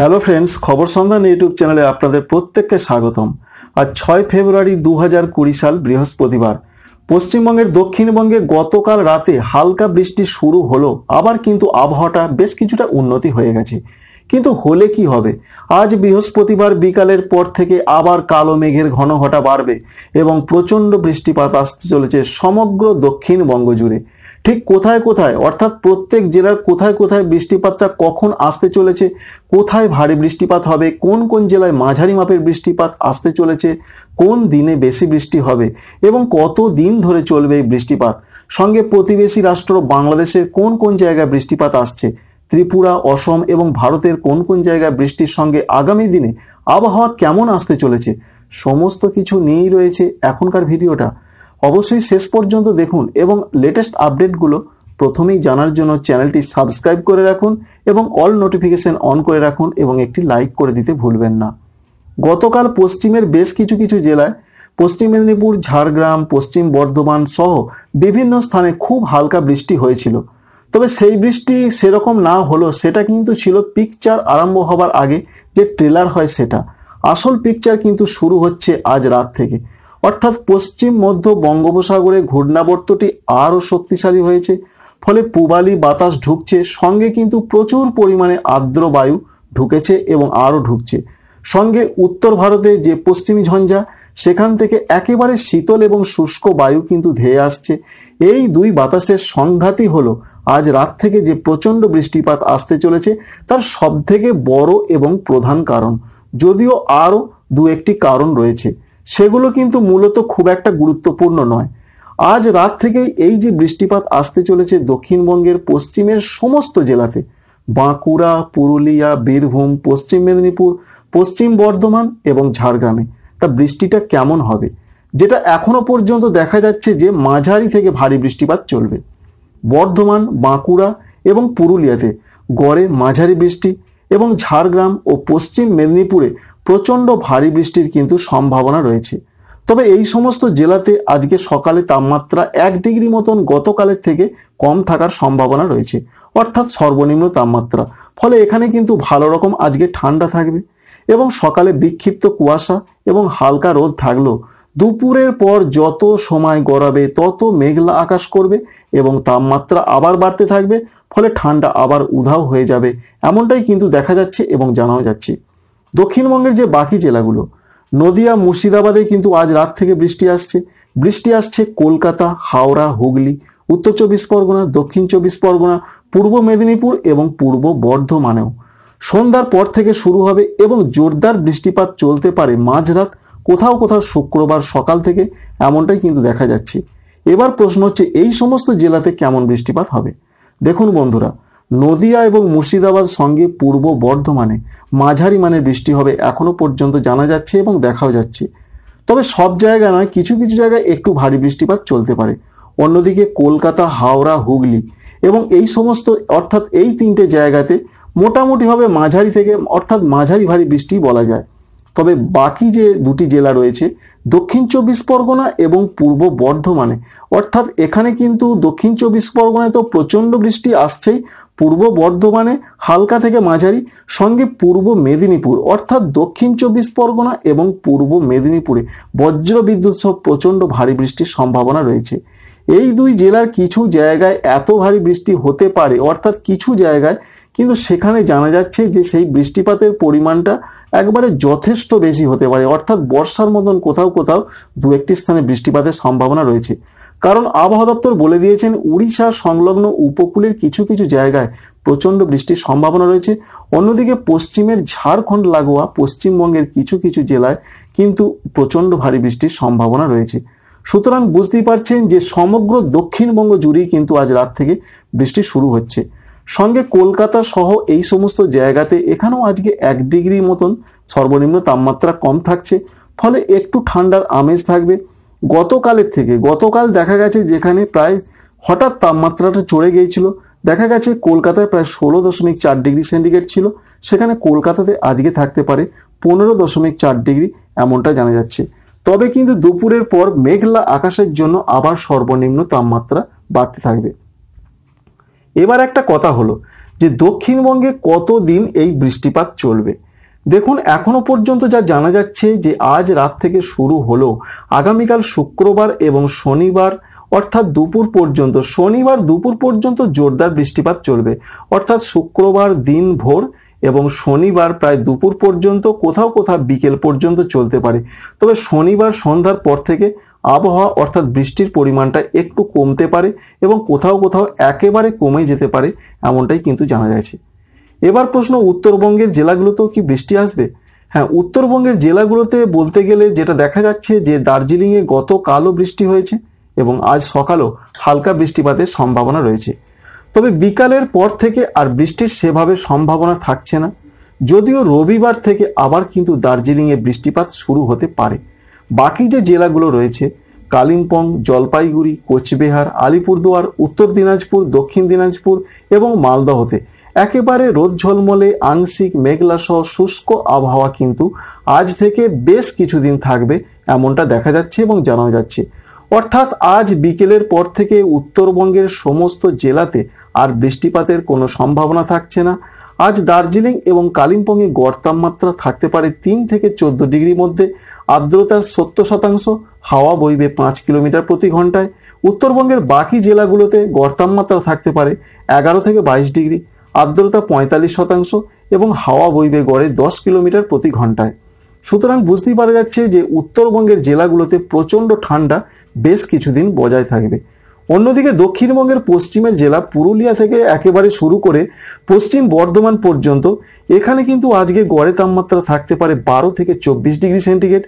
hello friends খবর সন্ধান YouTube চ্যানেলে আপনাদের প্রত্যেককে স্বাগতম আজ ছয় ফেব্রুয়ারি দু হাজার কুড়ি সাল বৃহস্পতিবার পশ্চিমবঙ্গের দক্ষিণবঙ্গে গতকাল রাতে হালকা বৃষ্টি শুরু হলো আবার কিন্তু আবহাওয়াটা বেশ কিছুটা উন্নতি হয়ে গেছে কিন্তু হলে কি হবে আজ বৃহস্পতিবার বিকালের পর থেকে আবার কালো মেঘের ঘনঘটা বাড়বে এবং প্রচণ্ড বৃষ্টিপাত আসতে চলেছে সমগ্র দক্ষিণবঙ্গ জুড়ে ঠিক কোথায় কোথায় অর্থাৎ প্রত্যেক জেলার কোথায় কোথায় বৃষ্টিপাতটা কখন আসতে চলেছে কোথায় ভারী বৃষ্টিপাত হবে কোন কোন জেলায় মাঝারি মাপের বৃষ্টিপাত আসতে চলেছে কোন দিনে বেশি বৃষ্টি হবে এবং কত দিন ধরে চলবে এই বৃষ্টিপাত সঙ্গে প্রতিবেশী রাষ্ট্র বাংলাদেশের কোন কোন জায়গায় বৃষ্টিপাত আসছে ত্রিপুরা অসম এবং ভারতের কোন কোন জায়গায় বৃষ্টির সঙ্গে আগামী দিনে আবহাওয়া কেমন আসতে চলেছে সমস্ত কিছু নিয়েই রয়েছে এখনকার ভিডিওটা অবশ্যই শেষ পর্যন্ত দেখুন এবং লেটেস্ট আপডেটগুলো প্রথমেই জানার জন্য চ্যানেলটি সাবস্ক্রাইব করে রাখুন এবং অল নোটিফিকেশন অন করে রাখুন এবং একটি লাইক করে দিতে ভুলবেন না গতকাল পশ্চিমের বেশ কিছু কিছু জেলায় পশ্চিম মেদিনীপুর ঝাড়গ্রাম পশ্চিম বর্ধমান সহ বিভিন্ন স্থানে খুব হালকা বৃষ্টি হয়েছিল তবে সেই বৃষ্টি সেরকম না হলো সেটা কিন্তু ছিল পিকচার আরম্ভ হবার আগে যে ট্রেলার হয় সেটা আসল পিকচার কিন্তু শুরু হচ্ছে আজ রাত থেকে অর্থাৎ পশ্চিম মধ্য বঙ্গোপসাগরে ঘূর্ণাবর্তটি আরও শক্তিশালী হয়েছে ফলে পূবালি বাতাস ঢুকছে সঙ্গে কিন্তু প্রচুর পরিমাণে আর্দ্র বায়ু ঢুকেছে এবং আরও ঢুকছে সঙ্গে উত্তর ভারতে যে পশ্চিমী ঝঞ্ঝা সেখান থেকে একেবারে শীতল এবং শুষ্ক বায়ু কিন্তু ধেয়ে আসছে এই দুই বাতাসের সংঘাতই হল আজ রাত থেকে যে প্রচণ্ড বৃষ্টিপাত আসতে চলেছে তার সবথেকে বড় এবং প্রধান কারণ যদিও আরও দু একটি কারণ রয়েছে সেগুলো কিন্তু মূলত খুব একটা গুরুত্বপূর্ণ নয় আজ রাত থেকে এই যে বৃষ্টিপাত আসতে চলেছে দক্ষিণবঙ্গের পশ্চিমের সমস্ত জেলাতে বাঁকুড়া পুরুলিয়া বীরভূম পশ্চিম মেদিনীপুর পশ্চিম বর্ধমান এবং ঝাড়গ্রামে তা বৃষ্টিটা কেমন হবে যেটা এখনও পর্যন্ত দেখা যাচ্ছে যে মাঝারি থেকে ভারী বৃষ্টিপাত চলবে বর্ধমান বাঁকুড়া এবং পুরুলিয়াতে গড়ে মাঝারি বৃষ্টি এবং ঝাড়গ্রাম ও পশ্চিম মেদিনীপুরে প্রচণ্ড ভারী বৃষ্টির কিন্তু সম্ভাবনা রয়েছে তবে এই সমস্ত জেলাতে আজকে সকালে তাপমাত্রা এক ডিগ্রি মতন গতকালের থেকে কম থাকার সম্ভাবনা রয়েছে অর্থাৎ সর্বনিম্ন তাপমাত্রা ফলে এখানে কিন্তু ভালো রকম আজকে ঠান্ডা থাকবে এবং সকালে বিক্ষিপ্ত কুয়াশা এবং হালকা রোদ থাকলেও দুপুরের পর যত সময় গড়াবে তত মেঘলা আকাশ করবে এবং তাপমাত্রা আবার বাড়তে থাকবে ফলে ঠান্ডা আবার উধাও হয়ে যাবে এমনটাই কিন্তু দেখা যাচ্ছে এবং জানাও যাচ্ছে দক্ষিণবঙ্গের যে বাকি জেলাগুলো নদিয়া মুর্শিদাবাদে কিন্তু আজ রাত থেকে বৃষ্টি আসছে বৃষ্টি আসছে কলকাতা হাওড়া হুগলি উত্তর চব্বিশ পরগনা দক্ষিণ চব্বিশ পরগনা পূর্ব মেদিনীপুর এবং পূর্ব বর্ধমানেও সন্ধ্যার পর থেকে শুরু হবে এবং জোরদার বৃষ্টিপাত চলতে পারে মাঝরাত কোথাও কোথাও শুক্রবার সকাল থেকে এমনটাই কিন্তু দেখা যাচ্ছে এবার প্রশ্ন হচ্ছে এই সমস্ত জেলাতে কেমন বৃষ্টিপাত হবে দেখুন বন্ধুরা নদিয়া এবং মুর্শিদাবাদ সঙ্গে পূর্ব বর্ধমানে মাঝারি মানের বৃষ্টি হবে এখনও পর্যন্ত জানা যাচ্ছে এবং দেখাও যাচ্ছে তবে সব জায়গা নয় কিছু কিছু জায়গায় একটু ভারী বৃষ্টিপাত চলতে পারে অন্যদিকে কলকাতা হাওড়া হুগলি এবং এই সমস্ত অর্থাৎ এই তিনটে জায়গাতে মোটামুটিভাবে মাঝারি থেকে অর্থাৎ মাঝারি ভারী বৃষ্টি বলা যায় তবে বাকি যে দুটি জেলা রয়েছে দক্ষিণ চব্বিশ পরগনা এবং পূর্ব বর্ধমানে অর্থাৎ এখানে কিন্তু দক্ষিণ চব্বিশ পরগনায় তো প্রচণ্ড বৃষ্টি আসছেই পূর্ব বর্ধমানে হালকা থেকে মাঝারি সঙ্গে পূর্ব মেদিনীপুর অর্থাৎ দক্ষিণ চব্বিশ পরগনা এবং পূর্ব মেদিনীপুরে বজ্র বিদ্যুৎ সহ প্রচণ্ড ভারী বৃষ্টির সম্ভাবনা রয়েছে এই দুই জেলার কিছু জায়গায় এত ভারী বৃষ্টি হতে পারে অর্থাৎ কিছু জায়গায় কিন্তু সেখানে জানা যাচ্ছে যে সেই বৃষ্টিপাতের পরিমাণটা একবারে যথেষ্ট বেশি হতে পারে অর্থাৎ বর্ষার মতন কোথাও কোথাও দু একটি স্থানে বৃষ্টিপাতের সম্ভাবনা রয়েছে কারণ আবহাওয়া দপ্তর বলে দিয়েছেন উড়িষ্যা সংলগ্ন উপকূলের কিছু কিছু জায়গায় প্রচণ্ড বৃষ্টির সম্ভাবনা রয়েছে অন্যদিকে পশ্চিমের ঝাড়খণ্ড লাগোয়া পশ্চিমবঙ্গের কিছু কিছু জেলায় কিন্তু প্রচণ্ড ভারী বৃষ্টির সম্ভাবনা রয়েছে সুতরাং বুঝতেই পারছেন যে সমগ্র দক্ষিণবঙ্গ জুড়েই কিন্তু আজ রাত থেকে বৃষ্টি শুরু হচ্ছে সঙ্গে কলকাতা সহ এই সমস্ত জায়গাতে এখানেও আজকে এক ডিগ্রি মতন সর্বনিম্ন তাপমাত্রা কম থাকছে ফলে একটু ঠান্ডার আমেজ থাকবে গতকালের থেকে গতকাল দেখা গেছে যেখানে প্রায় হঠাৎ তাপমাত্রাটা চড়ে গিয়েছিল দেখা গেছে কলকাতায় প্রায় ষোলো দশমিক চার ডিগ্রি সেন্টিগ্রেড ছিল সেখানে কলকাতাতে আজকে থাকতে পারে পনেরো দশমিক চার ডিগ্রি এমনটা জানা যাচ্ছে তবে কিন্তু দুপুরের পর মেঘলা আকাশের জন্য আবার সর্বনিম্ন তাপমাত্রা বাড়তে থাকবে এবার একটা কথা হলো যে দক্ষিণবঙ্গে কতদিন এই বৃষ্টিপাত চলবে দেখুন এখনও পর্যন্ত যা জানা যাচ্ছে যে আজ রাত থেকে শুরু হলো আগামীকাল শুক্রবার এবং শনিবার অর্থাৎ দুপুর পর্যন্ত শনিবার দুপুর পর্যন্ত জোরদার বৃষ্টিপাত চলবে অর্থাৎ শুক্রবার দিন ভোর এবং শনিবার প্রায় দুপুর পর্যন্ত কোথাও কোথাও বিকেল পর্যন্ত চলতে পারে তবে শনিবার সন্ধ্যার পর থেকে আবহাওয়া অর্থাৎ বৃষ্টির পরিমাণটা একটু কমতে পারে এবং কোথাও কোথাও একেবারে কমে যেতে পারে এমনটাই কিন্তু জানা যাচ্ছে এবার প্রশ্ন উত্তরবঙ্গের জেলাগুলোতেও কি বৃষ্টি আসবে হ্যাঁ উত্তরবঙ্গের জেলাগুলোতে বলতে গেলে যেটা দেখা যাচ্ছে যে দার্জিলিংয়ে গত কালও বৃষ্টি হয়েছে এবং আজ সকালও হালকা বৃষ্টিপাতের সম্ভাবনা রয়েছে তবে বিকালের পর থেকে আর বৃষ্টির সেভাবে সম্ভাবনা থাকছে না যদিও রবিবার থেকে আবার কিন্তু দার্জিলিংয়ে বৃষ্টিপাত শুরু হতে পারে বাকি যে জেলাগুলো রয়েছে কালিম্পং জলপাইগুড়ি কোচবিহার আলিপুরদুয়ার উত্তর দিনাজপুর দক্ষিণ দিনাজপুর এবং মালদহতে একেবারে রোদ ঝলমলে আংশিক মেঘলা সহ শুষ্ক আবহাওয়া কিন্তু আজ থেকে বেশ কিছুদিন থাকবে এমনটা দেখা যাচ্ছে এবং জানা যাচ্ছে অর্থাৎ আজ বিকেলের পর থেকে উত্তরবঙ্গের সমস্ত জেলাতে আর বৃষ্টিপাতের কোনো সম্ভাবনা থাকছে না আজ দার্জিলিং এবং কালিম্পংয়ে গড় তাপমাত্রা থাকতে পারে তিন থেকে চোদ্দ ডিগ্রির মধ্যে আর্দ্রতার সত্তর শতাংশ হাওয়া বইবে পাঁচ কিলোমিটার প্রতি ঘন্টায় উত্তরবঙ্গের বাকি জেলাগুলোতে গড় তাপমাত্রা থাকতে পারে এগারো থেকে বাইশ ডিগ্রি আর্দ্রতা পঁয়তাল্লিশ শতাংশ এবং হাওয়া বইবে গড়ে দশ কিলোমিটার প্রতি ঘন্টায় সুতরাং বুঝতেই পারা যাচ্ছে যে উত্তরবঙ্গের জেলাগুলোতে প্রচণ্ড ঠান্ডা বেশ কিছুদিন বজায় থাকবে অন্যদিকে দক্ষিণবঙ্গের পশ্চিমের জেলা পুরুলিয়া থেকে একেবারে শুরু করে পশ্চিম বর্ধমান পর্যন্ত এখানে কিন্তু আজকে গড়ে তাপমাত্রা থাকতে পারে বারো থেকে চব্বিশ ডিগ্রি সেন্টিগ্রেড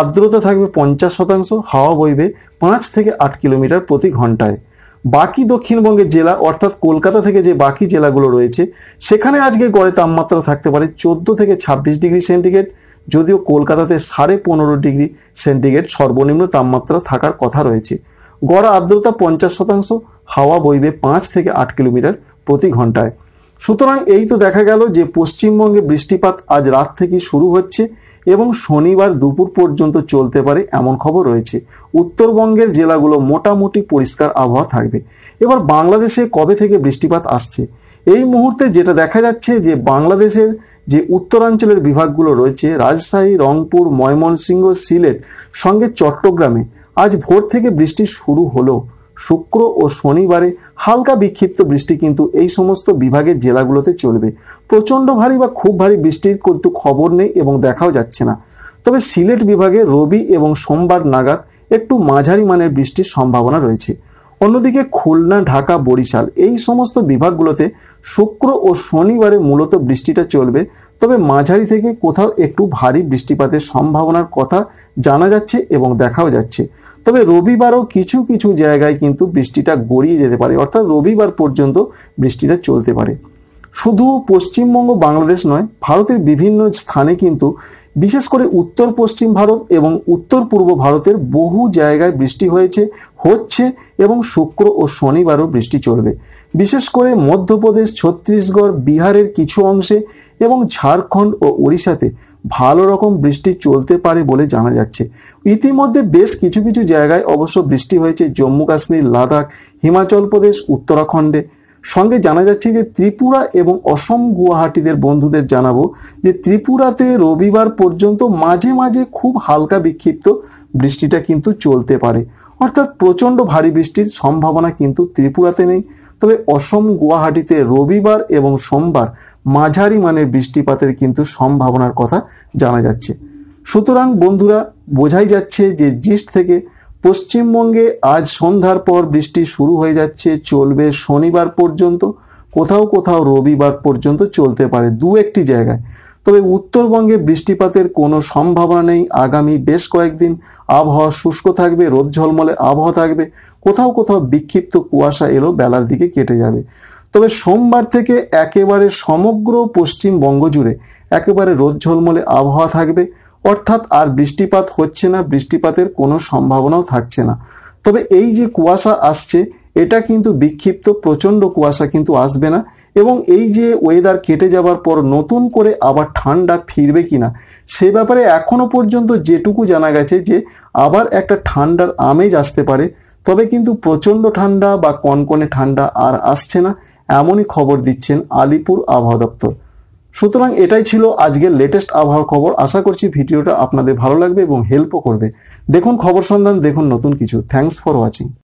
আর্দ্রতা থাকবে পঞ্চাশ শতাংশ হাওয়া বইবে পাঁচ থেকে আট কিলোমিটার প্রতি ঘন্টায় বাকি দক্ষিণবঙ্গের জেলা অর্থাৎ কলকাতা থেকে যে বাকি জেলাগুলো রয়েছে সেখানে আজকে গড়ে তাপমাত্রা থাকতে পারে চোদ্দো থেকে ছাব্বিশ ডিগ্রি সেন্টিগ্রেড যদিও কলকাতাতে সাড়ে পনেরো ডিগ্রি সেন্টিগ্রেড সর্বনিম্ন তাপমাত্রা থাকার কথা রয়েছে গড় আর্দ্রতা পঞ্চাশ শতাংশ হাওয়া বইবে পাঁচ থেকে আট কিলোমিটার প্রতি ঘন্টায় সুতরাং এই তো দেখা গেল যে পশ্চিমবঙ্গে বৃষ্টিপাত আজ রাত থেকে শুরু হচ্ছে এবং শনিবার দুপুর পর্যন্ত চলতে পারে এমন খবর রয়েছে উত্তরবঙ্গের জেলাগুলো মোটামুটি পরিষ্কার আবহাওয়া থাকবে এবার বাংলাদেশে কবে থেকে বৃষ্টিপাত আসছে এই মুহূর্তে যেটা দেখা যাচ্ছে যে বাংলাদেশের যে উত্তরাঞ্চলের বিভাগগুলো রয়েছে রাজশাহী রংপুর ময়মনসিংহ সিলেট সঙ্গে চট্টগ্রামে আজ ভোর থেকে বৃষ্টি শুরু হলো শুক্র ও শনিবারে হালকা বিক্ষিপ্ত বৃষ্টি কিন্তু এই সমস্ত বিভাগের জেলাগুলোতে চলবে প্রচণ্ড ভারী বা খুব ভারী বৃষ্টির কিন্তু খবর নেই এবং দেখাও যাচ্ছে না তবে সিলেট বিভাগে রবি এবং সোমবার নাগাদ একটু মাঝারি মানের বৃষ্টির সম্ভাবনা রয়েছে অন্যদিকে খুলনা ঢাকা বরিশাল এই সমস্ত বিভাগগুলোতে শুক্র ও শনিবারে মূলত বৃষ্টিটা চলবে তবে মাঝারি থেকে কোথাও একটু ভারী বৃষ্টিপাতের সম্ভাবনার কথা জানা যাচ্ছে এবং দেখাও যাচ্ছে তবে রবিবারও কিছু কিছু জায়গায় কিন্তু বৃষ্টিটা গড়িয়ে যেতে পারে অর্থাৎ রবিবার পর্যন্ত বৃষ্টিটা চলতে পারে শুধু পশ্চিমবঙ্গ বাংলাদেশ নয় ভারতের বিভিন্ন স্থানে কিন্তু বিশেষ করে উত্তর পশ্চিম ভারত এবং উত্তর পূর্ব ভারতের বহু জায়গায় বৃষ্টি হয়েছে হচ্ছে এবং শুক্র ও শনিবারও বৃষ্টি চলবে বিশেষ করে মধ্যপ্রদেশ ছত্তিশগড় বিহারের কিছু অংশে এবং ঝাড়খণ্ড ও উড়িষ্যাতে ভালো রকম বৃষ্টি চলতে পারে বলে জানা যাচ্ছে ইতিমধ্যে বেশ কিছু কিছু জায়গায় অবশ্য বৃষ্টি হয়েছে জম্মু কাশ্মীর লাদাখ হিমাচল প্রদেশ উত্তরাখণ্ডে সঙ্গে জানা যাচ্ছে যে ত্রিপুরা এবং অসম গুয়াহাটিদের বন্ধুদের জানাবো যে ত্রিপুরাতে রবিবার পর্যন্ত মাঝে মাঝে খুব হালকা বিক্ষিপ্ত বৃষ্টিটা কিন্তু চলতে পারে অর্থাৎ প্রচণ্ড ভারী বৃষ্টির সম্ভাবনা কিন্তু ত্রিপুরাতে নেই তবে অসম গুয়াহাটিতে রবিবার এবং সোমবার মাঝারি মানের বৃষ্টিপাতের কিন্তু সম্ভাবনার কথা জানা যাচ্ছে সুতরাং বন্ধুরা বোঝাই যাচ্ছে যে জিস্ট থেকে পশ্চিমবঙ্গে আজ সন্ধ্যার পর বৃষ্টি শুরু হয়ে যাচ্ছে চলবে শনিবার পর্যন্ত কোথাও কোথাও রবিবার পর্যন্ত চলতে পারে দু একটি জায়গায় তবে উত্তরবঙ্গে বৃষ্টিপাতের কোনো সম্ভাবনা নেই আগামী বেশ কয়েকদিন আবহাওয়া শুষ্ক থাকবে রোদ ঝলমলে আবহাওয়া থাকবে কোথাও কোথাও বিক্ষিপ্ত কুয়াশা এলো বেলার দিকে কেটে যাবে তবে সোমবার থেকে একেবারে সমগ্র পশ্চিমবঙ্গ জুড়ে একেবারে রোদ ঝলমলে আবহাওয়া থাকবে অর্থাৎ আর বৃষ্টিপাত হচ্ছে না বৃষ্টিপাতের কোনো সম্ভাবনাও থাকছে না তবে এই যে কুয়াশা আসছে এটা কিন্তু বিক্ষিপ্ত প্রচণ্ড কুয়াশা কিন্তু আসবে না এবং এই যে ওয়েদার কেটে যাবার পর নতুন করে আবার ঠান্ডা ফিরবে কি না সে ব্যাপারে এখনও পর্যন্ত যেটুকু জানা গেছে যে আবার একটা ঠান্ডার আমেজ আসতে পারে তবে কিন্তু প্রচণ্ড ঠান্ডা বা কনকনে ঠান্ডা আর আসছে না এমনই খবর দিচ্ছেন আলিপুর আবহাওয়া দপ্তর সুতরাং এটাই ছিল আজকের লেটেস্ট আবহাওয়ার খবর আশা করছি ভিডিওটা আপনাদের ভালো লাগবে এবং হেল্পও করবে দেখুন খবর সন্ধান দেখুন নতুন কিছু থ্যাংকস ফর ওয়াচিং